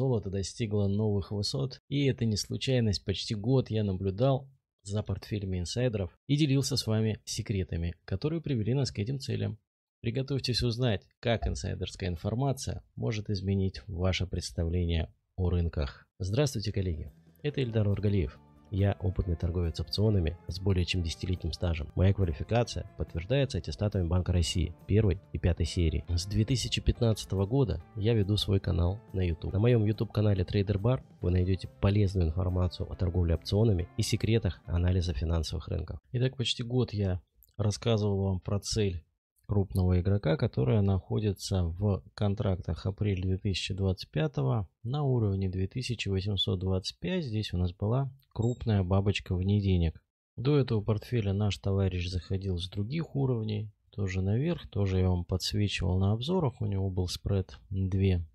золото достигло новых высот, и это не случайность. Почти год я наблюдал за портфелями инсайдеров и делился с вами секретами, которые привели нас к этим целям. Приготовьтесь узнать, как инсайдерская информация может изменить ваше представление о рынках. Здравствуйте, коллеги! Это Ильдар Ургалиев. Я опытный торговец опционами с более чем десятилетним стажем. Моя квалификация подтверждается аттестатами Банка России первой и пятой серии. С 2015 года я веду свой канал на YouTube. На моем YouTube-канале Trader Bar вы найдете полезную информацию о торговле опционами и секретах анализа финансовых рынков. Итак, почти год я рассказывал вам про цель крупного игрока, которая находится в контрактах апрель 2025 на уровне 2825. Здесь у нас была крупная бабочка вне денег. До этого портфеля наш товарищ заходил с других уровней, тоже наверх, тоже я вам подсвечивал на обзорах, у него был спред 2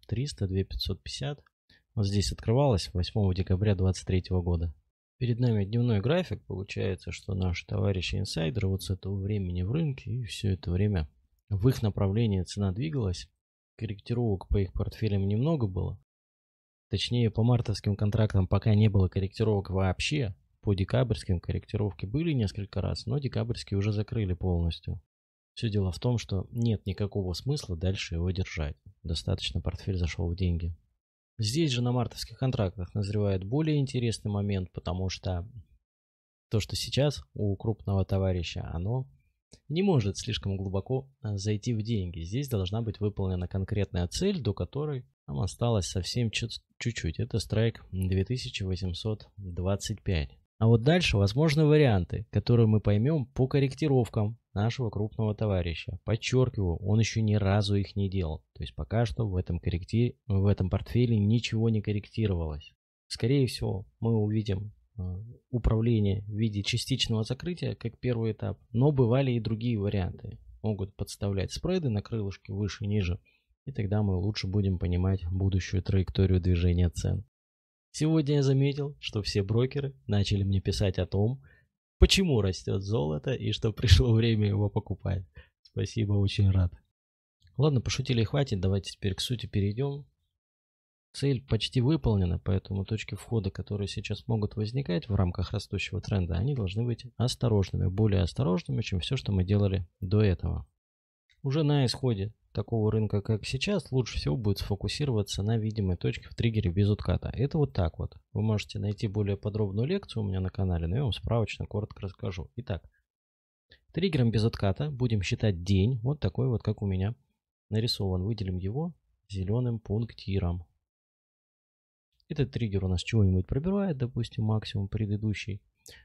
300, 2 550. Вот здесь открывалось 8 декабря 2023 года. Перед нами дневной график, получается, что наши товарищи инсайдеры вот с этого времени в рынке и все это время в их направлении цена двигалась. Корректировок по их портфелям немного было. Точнее, по мартовским контрактам пока не было корректировок вообще. По декабрьским корректировки были несколько раз, но декабрьские уже закрыли полностью. Все дело в том, что нет никакого смысла дальше его держать. Достаточно портфель зашел в деньги. Здесь же на мартовских контрактах назревает более интересный момент, потому что то, что сейчас у крупного товарища, оно не может слишком глубоко э, зайти в деньги. Здесь должна быть выполнена конкретная цель, до которой нам осталось совсем чуть-чуть. Это страйк 2825. А вот дальше возможны варианты, которые мы поймем по корректировкам нашего крупного товарища. Подчеркиваю, он еще ни разу их не делал. То есть пока что в этом, корректи... в этом портфеле ничего не корректировалось. Скорее всего, мы увидим э, управление в виде частичного закрытия как первый этап, но бывали и другие варианты. Могут подставлять спреды на крылышке выше, и ниже, и тогда мы лучше будем понимать будущую траекторию движения цен. Сегодня я заметил, что все брокеры начали мне писать о том, почему растет золото и что пришло время его покупать. Спасибо, очень рад. Ладно, пошутили хватит, давайте теперь к сути перейдем. Цель почти выполнена, поэтому точки входа, которые сейчас могут возникать в рамках растущего тренда, они должны быть осторожными, более осторожными, чем все, что мы делали до этого. Уже на исходе такого рынка, как сейчас, лучше всего будет сфокусироваться на видимой точке в триггере без отката. Это вот так вот. Вы можете найти более подробную лекцию у меня на канале, но я вам справочно коротко расскажу. Итак, триггером без отката будем считать день, вот такой вот, как у меня нарисован. Выделим его зеленым пунктиром. Этот триггер у нас чего-нибудь пробирает, допустим, максимум предыдущий.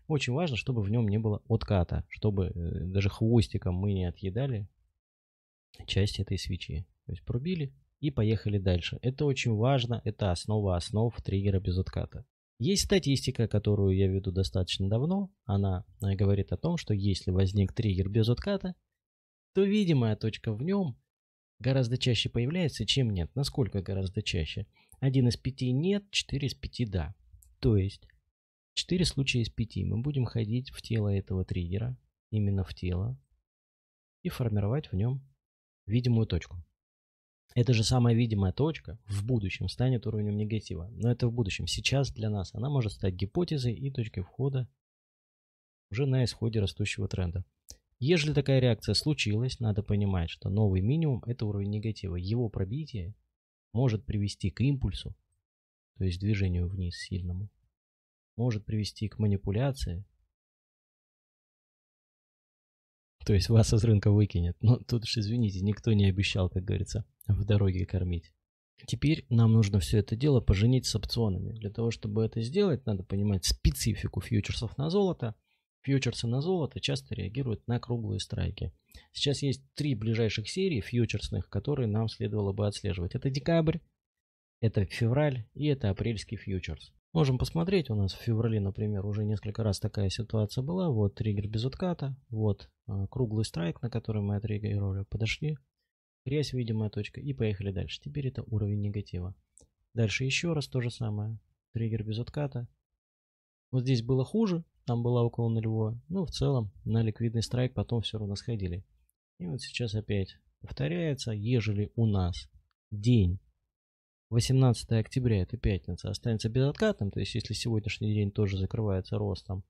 Очень важно, чтобы в нем не было отката, чтобы э, даже хвостиком мы не отъедали часть этой свечи. То есть пробили и поехали дальше. Это очень важно, это основа основ триггера без отката. Есть статистика, которую я веду достаточно давно. Она э, говорит о том, что если возник триггер без отката, то видимая точка в нем гораздо чаще появляется, чем нет. Насколько гораздо чаще? Один из пяти нет, четыре из пяти да. То есть четыре случая из пяти мы будем ходить в тело этого триггера, именно в тело, и формировать в нем видимую точку. Эта же самая видимая точка в будущем станет уровнем негатива. Но это в будущем. Сейчас для нас она может стать гипотезой и точкой входа уже на исходе растущего тренда. Ежели такая реакция случилась, надо понимать, что новый минимум – это уровень негатива. Его пробитие может привести к импульсу, то есть движению вниз сильному, может привести к манипуляции, То есть вас из рынка выкинет. Но тут уж извините, никто не обещал, как говорится, в дороге кормить. Теперь нам нужно все это дело поженить с опционами. Для того, чтобы это сделать, надо понимать специфику фьючерсов на золото. Фьючерсы на золото часто реагируют на круглые страйки. Сейчас есть три ближайших серии фьючерсных, которые нам следовало бы отслеживать. Это декабрь, это февраль и это апрельский фьючерс. Можем посмотреть, у нас в феврале, например, уже несколько раз такая ситуация была. Вот триггер без отката, вот а, круглый страйк, на который мы отреагировали, подошли. Грязь, видимая точка, и поехали дальше. Теперь это уровень негатива. Дальше еще раз то же самое. Триггер без отката. Вот здесь было хуже, там была около нулевого. Ну, в целом, на ликвидный страйк потом все равно сходили. И вот сейчас опять повторяется, ежели у нас день 18 октября, это пятница, останется безоткатным, то есть если сегодняшний день тоже закрывается ростом,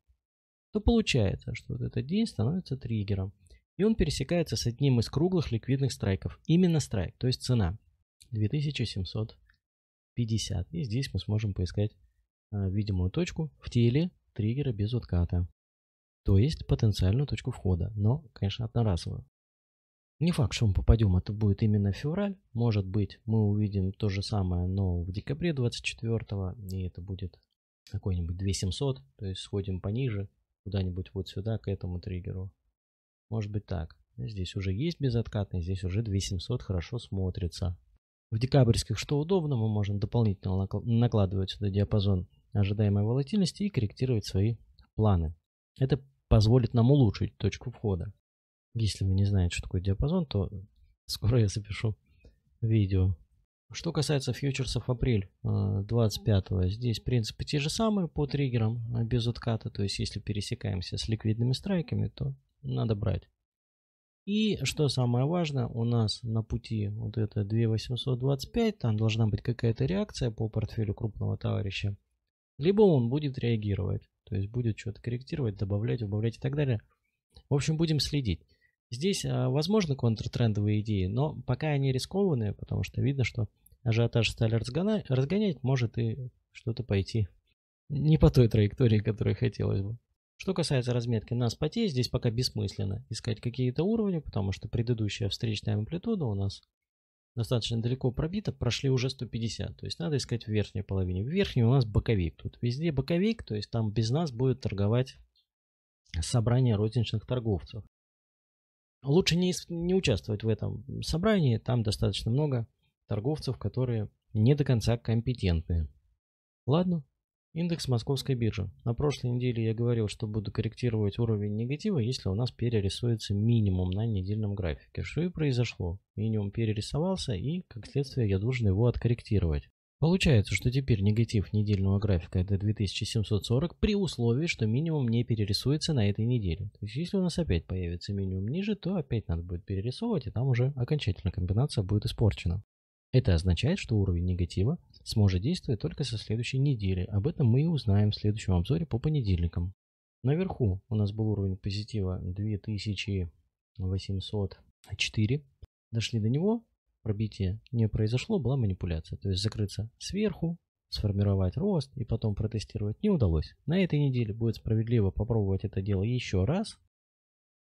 то получается, что вот этот день становится триггером. И он пересекается с одним из круглых ликвидных страйков. Именно страйк, то есть цена 2750. И здесь мы сможем поискать а, видимую точку в теле триггера без отката. То есть потенциальную точку входа, но, конечно, одноразовую. Не факт, что мы попадем, это будет именно февраль. Может быть, мы увидим то же самое, но в декабре 24 и это будет какой-нибудь 2700, то есть сходим пониже, куда-нибудь вот сюда, к этому триггеру. Может быть так. Здесь уже есть безоткатный, здесь уже 2700 хорошо смотрится. В декабрьских, что удобно, мы можем дополнительно накладывать сюда диапазон ожидаемой волатильности и корректировать свои планы. Это позволит нам улучшить точку входа. Если вы не знаете, что такое диапазон, то скоро я запишу видео. Что касается фьючерсов апрель 25 э, здесь принципы те же самые по триггерам э, без отката, то есть если пересекаемся с ликвидными страйками, то надо брать. И что самое важное, у нас на пути вот это 2825, там должна быть какая-то реакция по портфелю крупного товарища. Либо он будет реагировать, то есть будет что-то корректировать, добавлять, убавлять и так далее. В общем, будем следить. Здесь а, возможны контртрендовые идеи, но пока они рискованные, потому что видно, что ажиотаж стали разгонять, разгонять может и что-то пойти не по той траектории, которой хотелось бы. Что касается разметки на споте, здесь пока бессмысленно искать какие-то уровни, потому что предыдущая встречная амплитуда у нас достаточно далеко пробита, прошли уже 150, то есть надо искать в верхней половине. В верхней у нас боковик, тут везде боковик, то есть там без нас будет торговать собрание розничных торговцев. Лучше не, не участвовать в этом собрании, там достаточно много торговцев, которые не до конца компетентны. Ладно, индекс московской биржи. На прошлой неделе я говорил, что буду корректировать уровень негатива, если у нас перерисуется минимум на недельном графике. Что и произошло. Минимум перерисовался, и, как следствие, я должен его откорректировать. Получается, что теперь негатив недельного графика это 2740 при условии, что минимум не перерисуется на этой неделе. То есть если у нас опять появится минимум ниже, то опять надо будет перерисовывать, и там уже окончательно комбинация будет испорчена. Это означает, что уровень негатива сможет действовать только со следующей недели. Об этом мы и узнаем в следующем обзоре по понедельникам. Наверху у нас был уровень позитива 2804. Дошли до него, пробитие не произошло, была манипуляция. То есть закрыться сверху, сформировать рост и потом протестировать не удалось. На этой неделе будет справедливо попробовать это дело еще раз.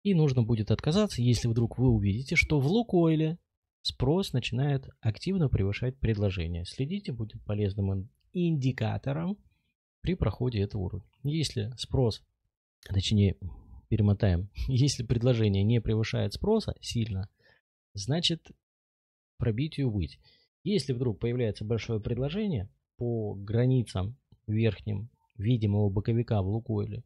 И нужно будет отказаться, если вдруг вы увидите, что в Лукойле спрос начинает активно превышать предложение. Следите, будет полезным индикатором при проходе этого уровня. Если спрос, точнее, перемотаем, если предложение не превышает спроса сильно, значит пробитию быть. Если вдруг появляется большое предложение по границам верхним видимого боковика в Лукойле,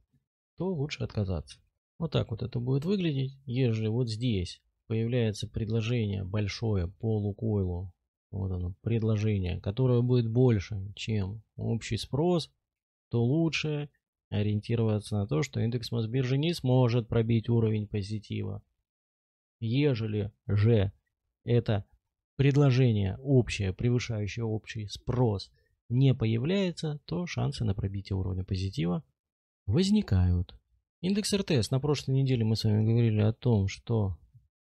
то лучше отказаться. Вот так вот это будет выглядеть. Если вот здесь появляется предложение большое по Лукойлу, вот оно, предложение, которое будет больше, чем общий спрос, то лучше ориентироваться на то, что индекс Мосбиржи не сможет пробить уровень позитива. Ежели же это предложение общее, превышающее общий спрос, не появляется, то шансы на пробитие уровня позитива возникают. Индекс РТС. На прошлой неделе мы с вами говорили о том, что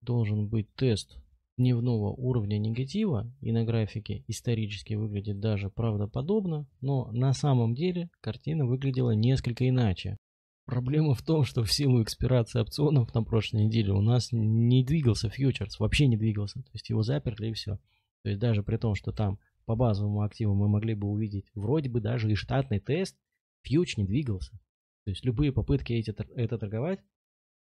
должен быть тест дневного уровня негатива, и на графике исторически выглядит даже правдоподобно, но на самом деле картина выглядела несколько иначе. Проблема в том, что в силу экспирации опционов на прошлой неделе у нас не двигался фьючерс, вообще не двигался. То есть его заперли и все. То есть даже при том, что там по базовому активу мы могли бы увидеть вроде бы даже и штатный тест, фьюч не двигался. То есть любые попытки эти, это торговать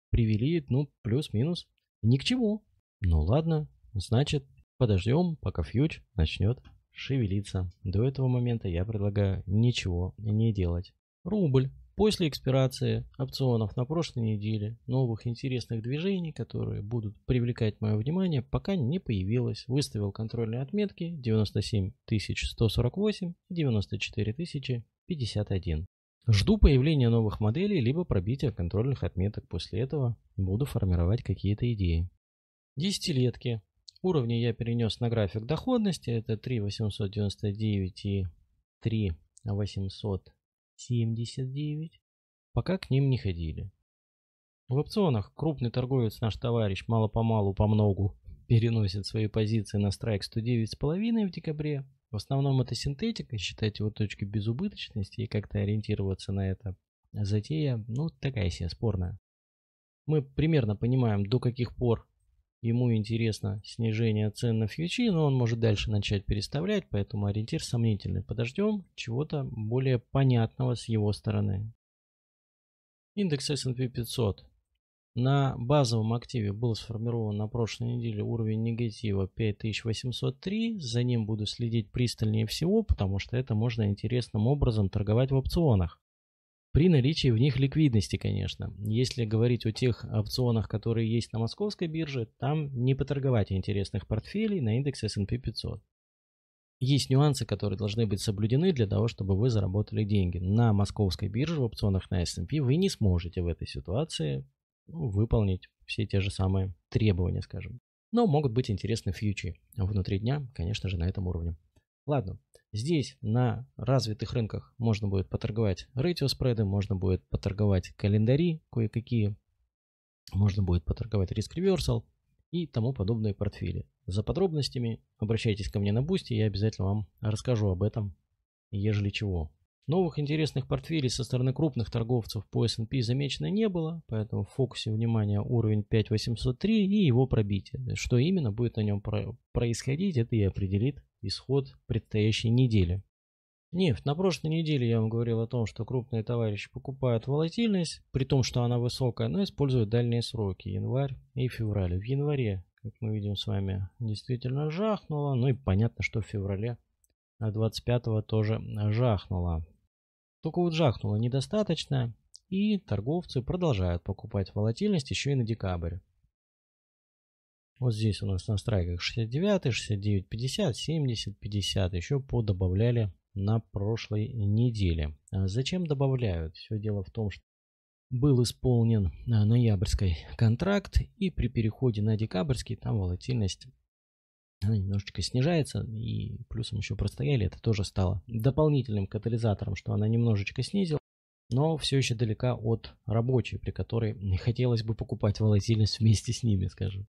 привели, ну, плюс-минус, ни к чему. Ну ладно, значит, подождем, пока фьюч начнет шевелиться. До этого момента я предлагаю ничего не делать. Рубль После экспирации опционов на прошлой неделе новых интересных движений, которые будут привлекать мое внимание, пока не появилось. Выставил контрольные отметки 97 148 и 94 051. Жду появления новых моделей, либо пробития контрольных отметок. После этого буду формировать какие-то идеи. Десятилетки. Уровни я перенес на график доходности. Это 3 899 и 3 800 79, пока к ним не ходили. В опционах крупный торговец наш товарищ мало-помалу по многу переносит свои позиции на страйк 109,5 в декабре. В основном это синтетика, считать его точки безубыточности и как-то ориентироваться на это. Затея, ну, такая себе спорная. Мы примерно понимаем, до каких пор ему интересно снижение цен на фьючи, но он может дальше начать переставлять, поэтому ориентир сомнительный. Подождем чего-то более понятного с его стороны. Индекс S&P 500. На базовом активе был сформирован на прошлой неделе уровень негатива 5803. За ним буду следить пристальнее всего, потому что это можно интересным образом торговать в опционах. При наличии в них ликвидности, конечно. Если говорить о тех опционах, которые есть на московской бирже, там не поторговать интересных портфелей на индекс S&P 500. Есть нюансы, которые должны быть соблюдены для того, чтобы вы заработали деньги. На московской бирже в опционах на S&P вы не сможете в этой ситуации ну, выполнить все те же самые требования, скажем. Но могут быть интересны фьючи внутри дня, конечно же, на этом уровне. Ладно, здесь на развитых рынках можно будет поторговать рейтио-спреды, можно будет поторговать календари кое-какие, можно будет поторговать риск-реверсал и тому подобные портфели. За подробностями обращайтесь ко мне на Бусти, я обязательно вам расскажу об этом, ежели чего. Новых интересных портфелей со стороны крупных торговцев по S&P замечено не было, поэтому в фокусе внимания уровень 5803 и его пробитие. Что именно будет на нем происходить, это и определит исход предстоящей недели. Нефть. На прошлой неделе я вам говорил о том, что крупные товарищи покупают волатильность, при том, что она высокая, но используют дальние сроки, январь и февраль. В январе, как мы видим с вами, действительно жахнуло, ну и понятно, что в феврале 25 а го тоже жахнуло. Только вот жахнуло недостаточно, и торговцы продолжают покупать волатильность еще и на декабрь. Вот здесь у нас на страйках 69, 69, 50, 70, 50. Еще подобавляли на прошлой неделе. А зачем добавляют? Все дело в том, что был исполнен а, ноябрьский контракт, и при переходе на декабрьский там волатильность она ну, немножечко снижается, и плюсом еще простояли, это тоже стало дополнительным катализатором, что она немножечко снизила, но все еще далека от рабочей, при которой не хотелось бы покупать волатильность вместе с ними, скажем.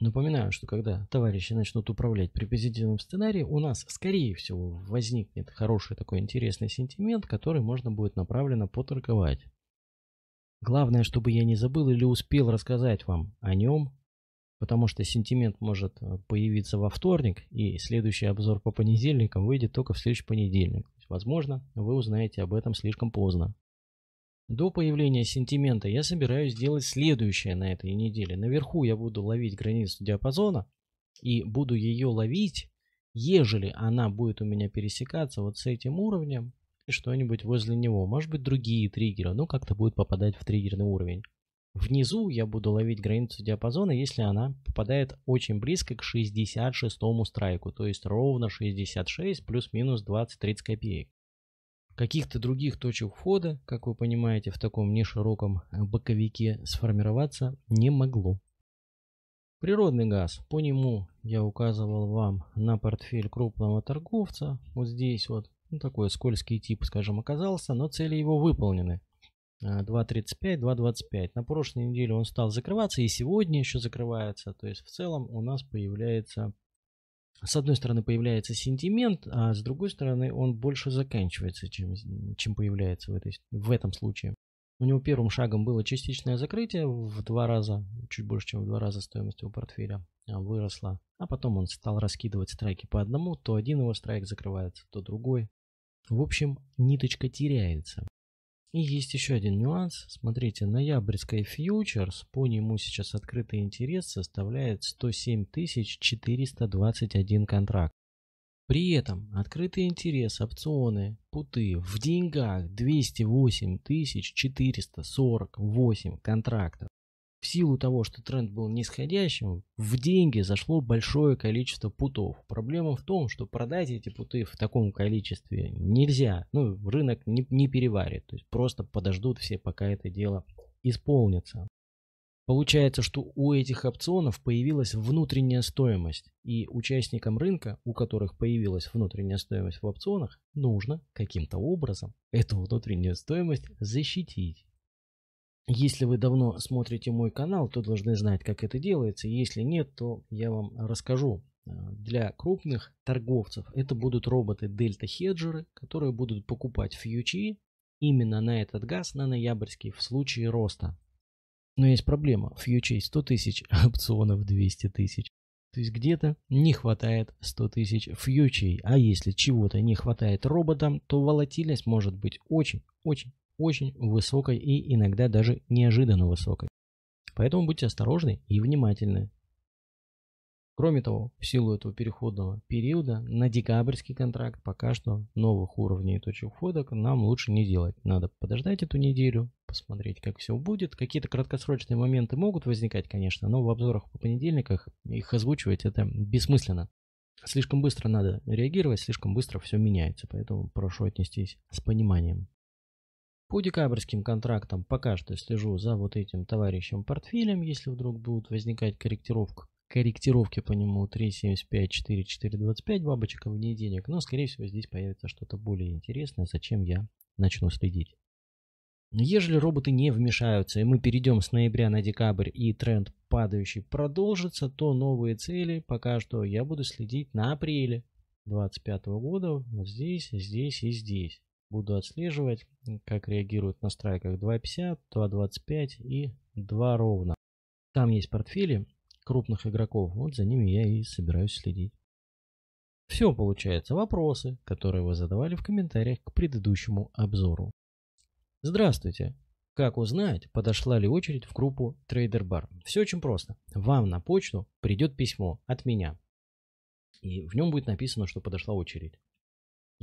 Напоминаю, что когда товарищи начнут управлять при позитивном сценарии, у нас, скорее всего, возникнет хороший такой интересный сентимент, который можно будет направленно поторговать. Главное, чтобы я не забыл или успел рассказать вам о нем потому что сентимент может э, появиться во вторник, и следующий обзор по понедельникам выйдет только в следующий понедельник. Возможно, вы узнаете об этом слишком поздно. До появления сентимента я собираюсь сделать следующее на этой неделе. Наверху я буду ловить границу диапазона и буду ее ловить, ежели она будет у меня пересекаться вот с этим уровнем и что-нибудь возле него. Может быть другие триггеры, но как-то будет попадать в триггерный уровень. Внизу я буду ловить границу диапазона, если она попадает очень близко к 66 страйку, то есть ровно 66 плюс-минус 20-30 копеек. Каких-то других точек входа, как вы понимаете, в таком нешироком э, боковике сформироваться не могло. Природный газ. По нему я указывал вам на портфель крупного торговца. Вот здесь вот. Ну, такой скользкий тип, скажем, оказался, но цели его выполнены. 2.35, э, 2.25. На прошлой неделе он стал закрываться и сегодня еще закрывается. То есть в целом у нас появляется, с одной стороны появляется сентимент, а с другой стороны он больше заканчивается, чем, чем появляется в, этой, в этом случае. У него первым шагом было частичное закрытие в два раза, чуть больше, чем в два раза стоимость его портфеля а, выросла. А потом он стал раскидывать страйки по одному, то один его страйк закрывается, то другой. В общем, ниточка теряется. И есть еще один нюанс. Смотрите, ноябрьский фьючерс, по нему сейчас открытый интерес составляет 107 421 контракт. При этом открытый интерес, опционы, путы в деньгах 208 448 контрактов в силу того, что тренд был нисходящим, в деньги зашло большое количество путов. Проблема в том, что продать эти путы в таком количестве нельзя. Ну, рынок не, не переварит. То есть просто подождут все, пока это дело исполнится. Получается, что у этих опционов появилась внутренняя стоимость, и участникам рынка, у которых появилась внутренняя стоимость в опционах, нужно каким-то образом эту внутреннюю стоимость защитить. Если вы давно смотрите мой канал, то должны знать, как это делается. Если нет, то я вам расскажу. Э, для крупных торговцев это будут роботы дельта-хеджеры, которые будут покупать фьючи именно на этот газ на ноябрьский в случае роста. Но есть проблема. фьючи 100 тысяч, опционов 200 тысяч. То есть где-то не хватает 100 тысяч фьючей. А если чего-то не хватает роботам, то волатильность может быть очень-очень очень высокой и иногда даже неожиданно высокой. Поэтому будьте осторожны и внимательны. Кроме того, в силу этого переходного периода на декабрьский контракт пока что новых уровней и точек входа нам лучше не делать. Надо подождать эту неделю, посмотреть, как все будет. Какие-то краткосрочные моменты могут возникать, конечно, но в обзорах по понедельниках их озвучивать это бессмысленно. Слишком быстро надо реагировать, слишком быстро все меняется, поэтому прошу отнестись с пониманием. По декабрьским контрактам пока что слежу за вот этим товарищем портфелем, если вдруг будут возникать корректировка, корректировки по нему 3.75, 4.4.25 бабочек в ней денег, но скорее всего здесь появится что-то более интересное, зачем я начну следить. Ежели роботы не вмешаются, и мы перейдем с ноября на декабрь, и тренд падающий продолжится, то новые цели пока что я буду следить на апреле 2025 года, вот здесь, здесь и здесь буду отслеживать, как реагирует на страйках 2.50, 2.25 и 2 ровно. Там есть портфели крупных игроков, вот за ними я и собираюсь следить. Все получается вопросы, которые вы задавали в комментариях к предыдущему обзору. Здравствуйте! Как узнать, подошла ли очередь в группу Trader Bar? Все очень просто. Вам на почту придет письмо от меня. И в нем будет написано, что подошла очередь.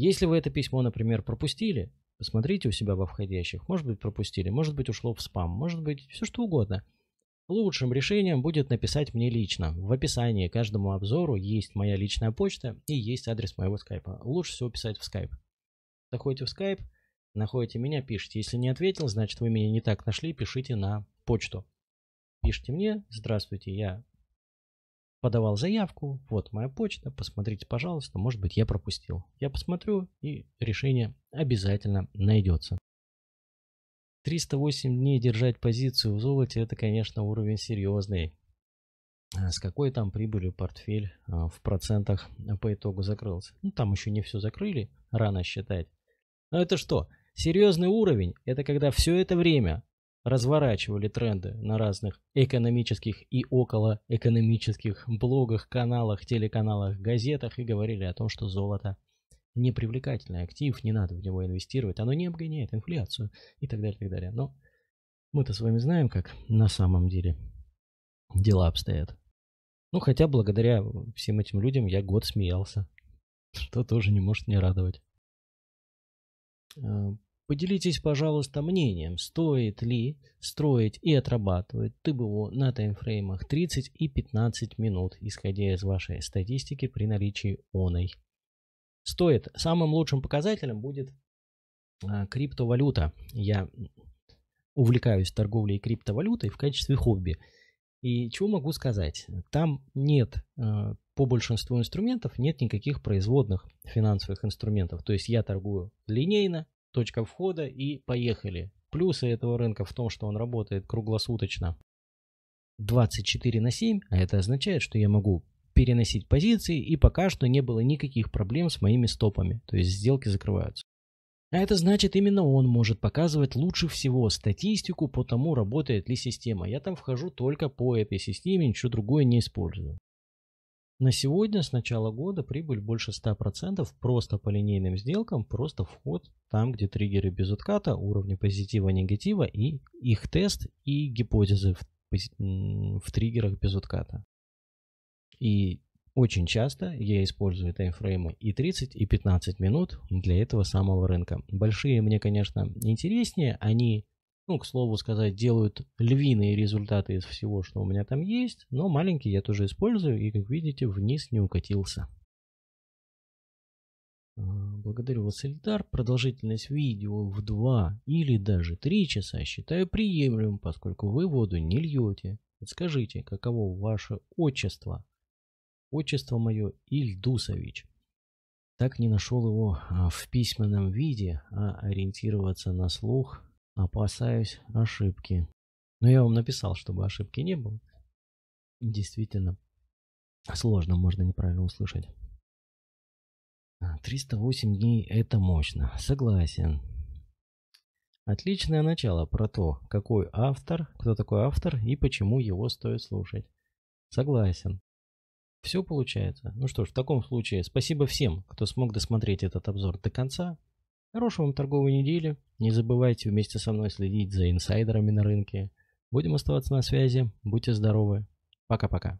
Если вы это письмо, например, пропустили, посмотрите у себя во входящих. Может быть, пропустили, может быть, ушло в спам, может быть, все что угодно. Лучшим решением будет написать мне лично. В описании к каждому обзору есть моя личная почта и есть адрес моего скайпа. Лучше всего писать в скайп. Заходите в скайп, находите меня, пишите. Если не ответил, значит вы меня не так нашли, пишите на почту. Пишите мне, здравствуйте, я подавал заявку, вот моя почта, посмотрите, пожалуйста, может быть, я пропустил. Я посмотрю, и решение обязательно найдется. 308 дней держать позицию в золоте, это, конечно, уровень серьезный. А с какой там прибылью портфель а, в процентах по итогу закрылся? Ну, там еще не все закрыли, рано считать. Но это что? Серьезный уровень – это когда все это время разворачивали тренды на разных экономических и околоэкономических блогах, каналах, телеканалах, газетах и говорили о том, что золото не привлекательный актив, не надо в него инвестировать, оно не обгоняет инфляцию и так далее, и так далее. Но мы-то с вами знаем, как на самом деле дела обстоят. Ну, хотя благодаря всем этим людям я год смеялся, что тоже не может не радовать. Э, Поделитесь, пожалуйста, мнением, стоит ли строить и отрабатывать ТБО на таймфреймах 30 и 15 минут, исходя из вашей статистики при наличии оной. Стоит. Самым лучшим показателем будет а, криптовалюта. Я увлекаюсь торговлей криптовалютой в качестве хобби. И чего могу сказать? Там нет, а, по большинству инструментов нет никаких производных финансовых инструментов. То есть я торгую линейно, точка входа и поехали. Плюсы этого рынка в том, что он работает круглосуточно 24 на 7, а это означает, что я могу переносить позиции, и пока что не было никаких проблем с моими стопами, то есть сделки закрываются. А это значит, именно он может показывать лучше всего статистику по тому, работает ли система. Я там вхожу только по этой системе, ничего другое не использую. На сегодня с начала года прибыль больше 100% просто по линейным сделкам, просто вход там, где триггеры без отката, уровни позитива, негатива и их тест и гипотезы в, в триггерах без отката. И очень часто я использую таймфреймы и 30, и 15 минут для этого самого рынка. Большие мне, конечно, интереснее, они ну, к слову сказать, делают львиные результаты из всего, что у меня там есть, но маленький я тоже использую, и, как видите, вниз не укатился. А, благодарю вас, Эльдар. Продолжительность видео в 2 или даже 3 часа считаю приемлемым, поскольку вы воду не льете. Подскажите, каково ваше отчество? Отчество мое Ильдусович. Так не нашел его а, в письменном виде, а ориентироваться на слух опасаюсь ошибки. Но я вам написал, чтобы ошибки не было. Действительно, сложно, можно неправильно услышать. 308 а, дней – это мощно. Согласен. Отличное начало про то, какой автор, кто такой автор и почему его стоит слушать. Согласен. Все получается. Ну что ж, в таком случае спасибо всем, кто смог досмотреть этот обзор до конца. Хорошего вам торговой недели. Не забывайте вместе со мной следить за инсайдерами на рынке. Будем оставаться на связи. Будьте здоровы. Пока-пока.